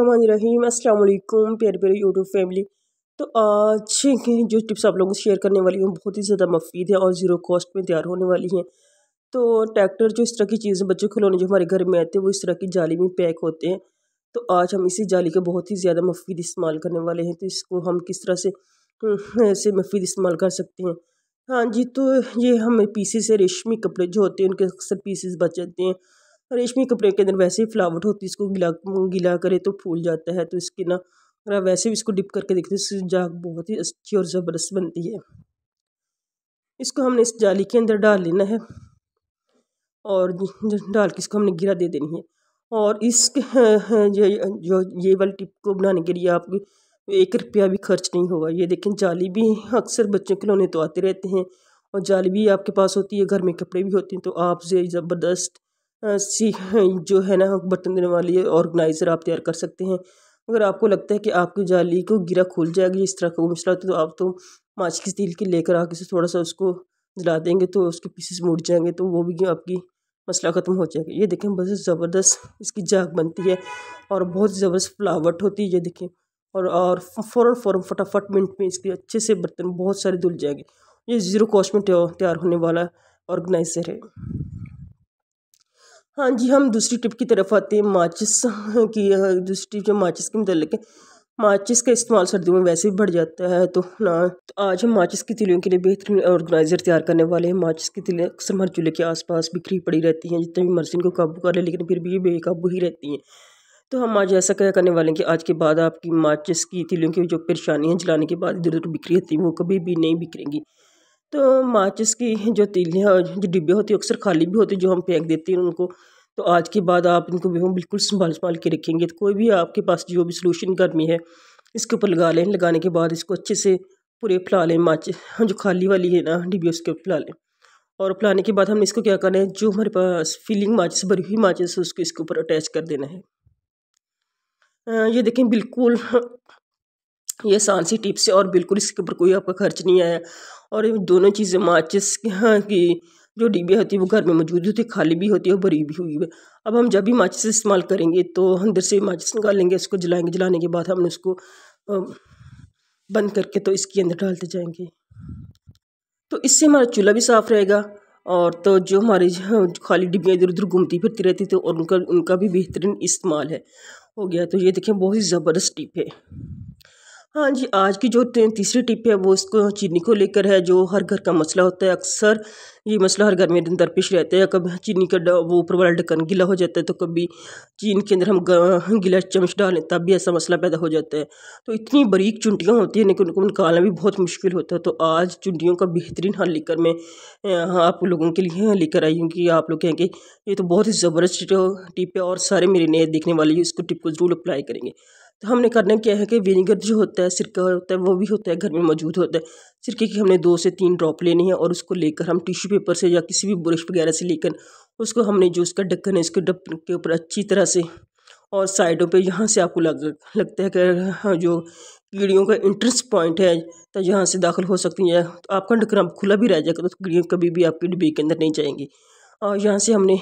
रहीम अस्सलाम वालेकुम प्यारे प्यारे यूट्यूब फैमिली तो आज की जो टिप्स आप लोगों को शेयर करने वाली हूँ बहुत ही ज़्यादा मफीद है और ज़ीरो कॉस्ट में तैयार होने वाली हैं तो ट्रैक्टर जो इस तरह की चीज़ें बच्चों खिलौने जो हमारे घर में आते हैं वो इस तरह की जाली में पैक होते हैं तो आज हम इसी जाली का बहुत ही ज़्यादा मफीद इस्तेमाल करने वाले हैं तो इसको हम किस तरह से हम्म, ऐसे मफीद इस्तेमाल कर सकते हैं हाँ जी तो ये हमें पीसीस से रेशमी कपड़े जो होते हैं उनके अक्सर पीसीस बच जाते हैं रेशमी कपड़े के अंदर वैसे ही फ्लावट होती है इसको गिला गिला करे तो फूल जाता है तो इसकी ना अगर आप वैसे भी इसको डिप करके देखते हैं जाग बहुत ही अच्छी और ज़बरदस्त बनती है इसको हमने इस जाली के अंदर डाल लेना है और डाल के इसको हमने गिरा दे देनी है और इस जो जो ये वाली टिप को बनाने के लिए आपको एक रुपया भी खर्च नहीं होगा ये देखें जाली भी अक्सर बच्चों के खिलौने तो आते रहते हैं और जाली भी आपके पास होती है घर में कपड़े भी होते हैं तो आप ज़बरदस्त सी जो है ना बर्तन देने वाली ऑर्गेनाइज़र आप तैयार कर सकते हैं अगर आपको लगता है कि आपकी जाली को गिरा खुल जाएगी इस तरह का वो मसला होता है तो आप तो माच की तील की लेकर आके से थोड़ा सा उसको जला देंगे तो उसके पीसेस मुड़ जाएंगे तो वो भी आपकी मसला ख़त्म हो जाएगा ये देखें बहुत ज़बरदस्त इसकी जाग बनती है और बहुत ज़बरदस्त फ्लावट होती है ये देखें और और फ़ौर फ़ौर फटाफट मिनट में इसके अच्छे से बर्तन बहुत सारे धुल जाएंगे ये ज़ीरो कॉस्ट में तैयार होने वाला ऑर्गेनाइज़र है हाँ जी हम दूसरी टिप की तरफ आते हैं माचिस हाँ की दूसरी टिप जो माचिस के मतलब है माचिस का इस्तेमाल सर्दियों में वैसे भी बढ़ जाता है तो ना तो आज हम माचिस की तिलियों के लिए बेहतरीन ऑर्गेनाइजर तैयार करने वाले हैं माचिस की तिलियाँ अक्सर हर चूल्हे के आसपास बिखरी पड़ी रहती हैं जितने भी मर्जी इनको काबू कर ले लेकिन फिर भी ये बेकाबू ही रहती हैं तो हम आज ऐसा क्या करने वाले हैं कि आज के बाद आपकी माचिस की तिलियों की जो परेशानियाँ जलाने के बाद इधर उधर बिखरी रहती हैं वो कभी भी नहीं बिखरेंगी तो माचिस की जो तीलियाँ जो डिब्बे होती हैं अक्सर खाली भी होते जो हम फेंक देते हैं उनको तो आज के बाद आप इनको बिल्कुल संभाल संभाल के रखेंगे तो कोई भी आपके पास जो भी सोल्यूशन गर्मी है इसके ऊपर लगा लें लगाने के बाद इसको अच्छे से पूरे फैला लें माचिस हाँ, जो खाली वाली है ना डिब्बे उसके फैला लें और फैलाने के बाद हमने इसको क्या करना है जो हमारे पास फीलिंग माचिस भरी हुई माचिस उसको इसके ऊपर अटैच कर देना है ये देखें बिल्कुल ये सांसी टिप्स है और बिल्कुल इसके ऊपर कोई आपका खर्च नहीं आया और ये दोनों चीज़ें माचिस हाँ की जो डिब्बियाँ होती है वो घर में मौजूद होती है खाली भी होती है और भरी भी हुई है अब हम जब भी माचिस इस्तेमाल करेंगे तो अंदर से माचिस निकालेंगे उसको जलाएंगे जलाने के बाद हम उसको बंद करके तो इसके अंदर डालते जाएंगे तो इससे हमारा चूल्हा भी साफ़ रहेगा और तो जो हमारी हाँ, खाली डिब्बियाँ इधर उधर घूमती फिरती रहती थी और उनका उनका भी बेहतरीन इस्तेमाल है हो गया तो ये देखें बहुत ही ज़बरदस्त टिप है हाँ जी आज की जो तीसरी टिप है वो उसको चीनी को लेकर है जो हर घर का मसला होता है अक्सर ये मसला हर घर में दरपेश रहता है कभी चीनी का वो ऊपर वाला ढक्कन गीला हो जाता है तो कभी चीनी के अंदर हम गीला चमच डालें तब भी ऐसा मसला पैदा हो जाता है तो इतनी बारीक चुंटियाँ होती हैं लेकिन उनको निकालना भी बहुत मुश्किल होता है तो आज चुंटियों का बेहतरीन हल लेकर मैं हाँ, आप लोगों के लिए लेकर आई हूँ कि आप लोग कहेंगे ये तो बहुत ही ज़बरदस्त टिप है और सारे मेरे नए देखने वाले इसको टिप को ज़रूर अप्लाई करेंगे तो हमने करना क्या है कि विनीगर जो होता है सिरका होता है वो भी होता है घर में मौजूद होता है सिरके की हमने दो से तीन ड्रॉप लेने हैं और उसको लेकर हम टिश्यू पेपर से या किसी भी ब्रश वगैरह से लेकर उसको हमने जो उसका ढक्कन है उसके ढक्कन के ऊपर अच्छी तरह से और साइडों पे यहाँ से आपको लग लगता है कि हाँ, जो कीड़ियों का इंट्रेंस पॉइंट है तो यहाँ से दाखिल हो सकती है तो आपका ढक्कन आप खुला भी रह जाएगा तो कीड़ियाँ कभी भी आपके डिब्बे के अंदर नहीं जाएंगी और यहाँ से हमने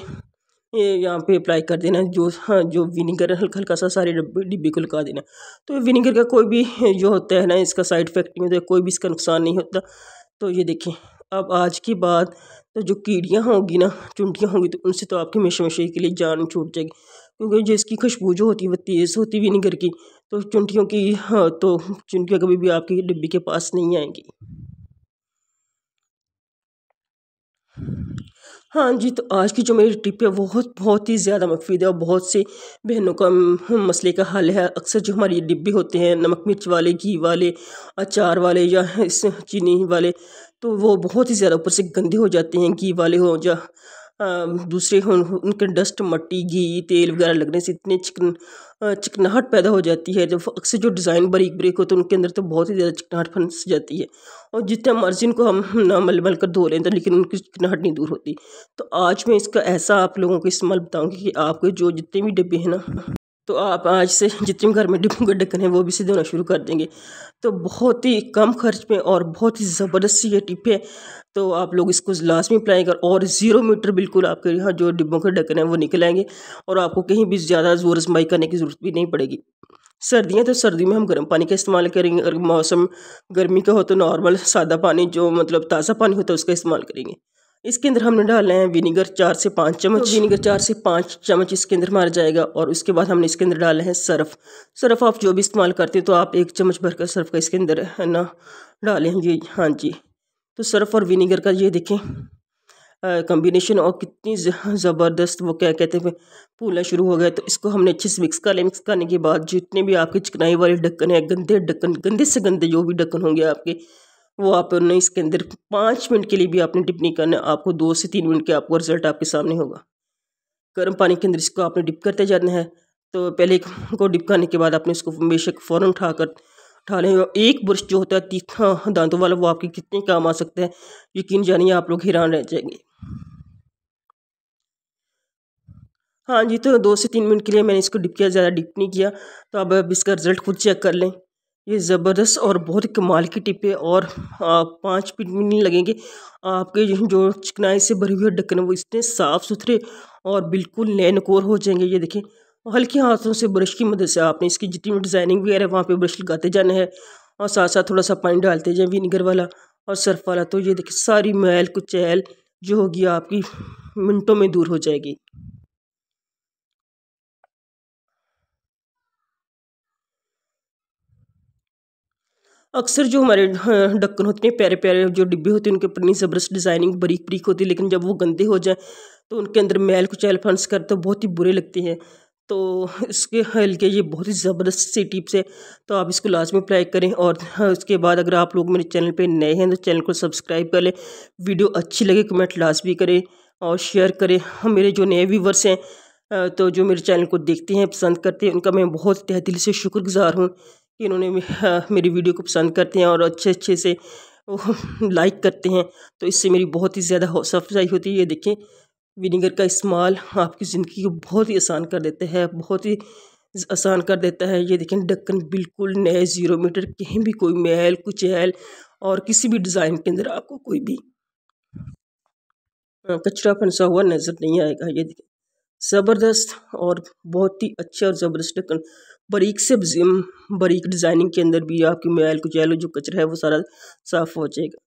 यहाँ पे अप्लाई कर देना जो हाँ जो विनीगर हल्का हल्का सा सारे डब्बे डिब्बे को लगा देना तो विनीगर का कोई भी जो होता है ना इसका साइड इफेक्ट नहीं होता कोई भी इसका नुकसान नहीं होता तो ये देखें अब आज के बाद तो जो कीड़ियाँ होंगी ना चुंटियाँ होंगी तो उनसे तो आपकी मशमशे के लिए जान छूट जाएगी क्योंकि जो इसकी खुशबू जो होती है वह तेज़ होती विनीगर की तो चुंटियों की हाँ तो चुंटियाँ कभी भी आपकी डिब्बी के पास नहीं आएंगी हाँ जी तो आज की जो मेरी टिप है बहुत बहुत ही ज़्यादा मफीद है और बहुत से बहनों का मसले का हल है अक्सर जो हमारे डिब्बे होते हैं नमक मिर्च वाले घी वाले अचार वाले या इस चीनी वाले तो वो बहुत ही ज़्यादा ऊपर से गंदे हो जाते हैं घी वाले हो या दूसरे उनके डस्ट मट्टी घी तेल वगैरह लगने से इतने चिकन चिकनाहट पैदा हो जाती है जब अक्सर जो डिज़ाइन बारीक बरीक हो तो उनके अंदर तो बहुत ही ज़्यादा चिकनाहट फंस जाती है और जितना मर्जी उनको हम ना मल मल कर धो रहे थे तो लेकिन उनकी चिकनाहट नहीं दूर होती तो आज मैं इसका ऐसा आप लोगों को इस्तेमाल बताऊँगी कि आपके जो जितने भी डिब्बे हैं ना तो आप आज से जितने घर में डिब्बू के ढक्कन है वो भी सीधे होना शुरू कर देंगे तो बहुत ही कम खर्च में और बहुत ही ज़बरदस्त ये टिप है तो आप लोग इसको लाजमी अप्लाई कर और ज़ीरो मीटर बिल्कुल आपके यहाँ जो डिब्बों के ढक्कन हैं वो निकल आएंगे और आपको कहीं भी ज़्यादा जोर आजमाई करने की ज़रूरत भी नहीं पड़ेगी सर्दियाँ तो सर्दी में हम गर्म पानी का इस्तेमाल करेंगे अगर मौसम गर्मी का हो तो नॉर्मल सादा पानी जो मतलब ताज़ा पानी होता है उसका इस्तेमाल करेंगे इसके अंदर हमने डालना है विनीगर चार से पाँच चम्मच तो विनीगर चार से पाँच चम्मच इसके अंदर मारा जाएगा और उसके बाद हमने इसके अंदर डालना है सर्फ सर्फ आप जो भी इस्तेमाल करते हैं तो आप एक चम्मच भरकर सर्फ का इसके अंदर है ना डालें ये हाँ जी तो सर्फ और विनीगर का ये देखें कम्बिनेशन और कितनी ज़बरदस्त वो क्या कहते हैं फूलना शुरू हो गया तो इसको हमने अच्छे से मिक्स कर लिया मिक्स करने के बाद जितने भी आपके चिकनाई वाले ढक्कन है गंदे ढक्कन गंदे से गंदे जो भी ढक्कन होंगे आपके वो आपने इसके अंदर पाँच मिनट के लिए भी आपने डिप नहीं करना आपको दो से तीन मिनट के आपको रिजल्ट आपके सामने होगा गर्म पानी के अंदर इसको आपने डिप करते जाना है तो पहले को डिप करने के बाद आपने इसको बेशक फ़ौर उठा कर उठा लें एक ब्रश जो होता है तीखा दांतों वाला वो आपके कितने काम आ सकता है यकीन जानिए आप लोग हैरान रह जाएंगे हाँ जी तो दो से तीन मिनट के लिए मैंने इसको डिप किया ज़्यादा डिप नहीं किया तो अब इसका रिज़ल्ट खुद चेक कर लें ये ज़बरदस्त और बहुत ही कमाल की टिप है और पाँच मिनट भी नहीं लगेंगे आपके जो चिकनाई से भरी हुई ढक्कन वो इतने साफ़ सुथरे और बिल्कुल नैनकोर हो जाएंगे ये देखें हल्के हाथों से ब्रश की मदद से आपने इसकी जितनी भी डिज़ाइनिंग वगैरह है वहाँ पर ब्रश लगाते जाना है और साथ साथ थोड़ा सा पानी डालते जाए विनीगर वाला और सर्फ वाला तो ये देखें सारी मैल कुचैल जो होगी आपकी मिनटों में दूर हो जाएगी अक्सर जो हमारे हाँ, ढक्कन होते हैं प्यारे प्यारे जो डिब्बे होते हैं उनके ऊपर ज़बरदस्त डिज़ाइनिंग बरीक बरीक होती है लेकिन जब वो गंदे हो जाए तो उनके अंदर मैल कुछ कर तो बहुत ही बुरे लगते हैं तो इसके हल के ये बहुत ही ज़बरदस्त सी टिप्स है तो आप इसको लाजमी अप्लाई करें और हाँ, उसके बाद अगर आप लोग मेरे चैनल पे नए हैं तो चैनल को सब्सक्राइब कर लें वीडियो अच्छी लगे कमेंट तो लाजमी करें और शेयर करें हम हाँ, मेरे जो नए व्यूवर्स हैं तो जो मेरे चैनल को देखते हैं पसंद करते हैं उनका मैं बहुत तहदिल से शुक्रगुजार हूँ कि इन्होंने हाँ, मेरी वीडियो को पसंद करते हैं और अच्छे अच्छे से लाइक करते हैं तो इससे मेरी बहुत ही ज़्यादा हौसला अफजाई होती है ये देखें विनीगर का इस्तेमाल आपकी ज़िंदगी को बहुत ही आसान कर देता है बहुत ही आसान कर देता है ये देखें ढक्कन बिल्कुल नए ज़ीरो मीटर कहीं भी कोई मैल कुचैल और किसी भी डिज़ाइन के अंदर आपको कोई भी हाँ, कचरा फंसा हुआ नज़र नहीं आएगा ये देखें ज़बरदस्त और बहुत ही अच्छा और ज़बरदस्त ढक्कन बारीक से बारीक डिज़ाइनिंग के अंदर भी आपकी मैल कुचैल जो कचरा है वो सारा साफ़ हो जाएगा